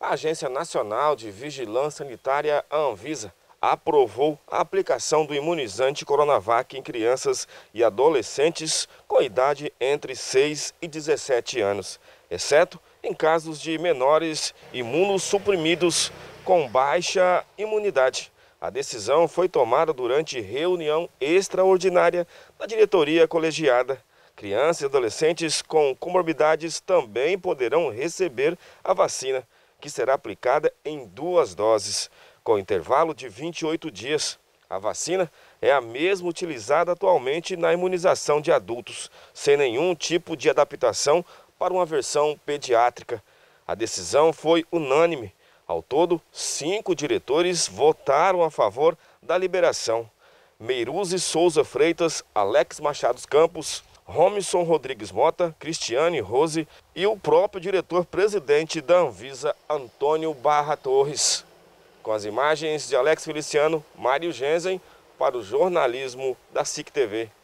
A Agência Nacional de Vigilância Sanitária, a Anvisa, aprovou a aplicação do imunizante Coronavac em crianças e adolescentes com idade entre 6 e 17 anos, exceto em casos de menores imunossuprimidos com baixa imunidade. A decisão foi tomada durante reunião extraordinária da diretoria colegiada. Crianças e adolescentes com comorbidades também poderão receber a vacina que será aplicada em duas doses, com intervalo de 28 dias. A vacina é a mesma utilizada atualmente na imunização de adultos, sem nenhum tipo de adaptação para uma versão pediátrica. A decisão foi unânime. Ao todo, cinco diretores votaram a favor da liberação. Meiruzi Souza Freitas, Alex Machados Campos, Romson Rodrigues Mota, Cristiane Rose e o próprio diretor-presidente da Anvisa, Antônio Barra Torres. Com as imagens de Alex Feliciano, Mário Genzen, para o jornalismo da SIC TV.